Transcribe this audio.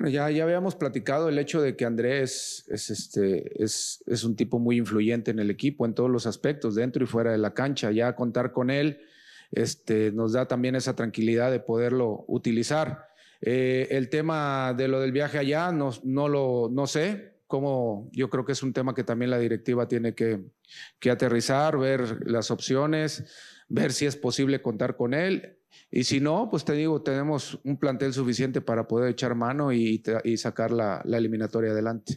Bueno, ya, ya habíamos platicado el hecho de que Andrés es, este, es, es un tipo muy influyente en el equipo, en todos los aspectos, dentro y fuera de la cancha. Ya contar con él este, nos da también esa tranquilidad de poderlo utilizar. Eh, el tema de lo del viaje allá, no, no lo no sé, como yo creo que es un tema que también la directiva tiene que, aterrizar, ver las opciones, ver si es posible contar con él. Y si no, pues te digo, tenemos un plantel suficiente para poder echar mano y, sacar la eliminatoria adelante.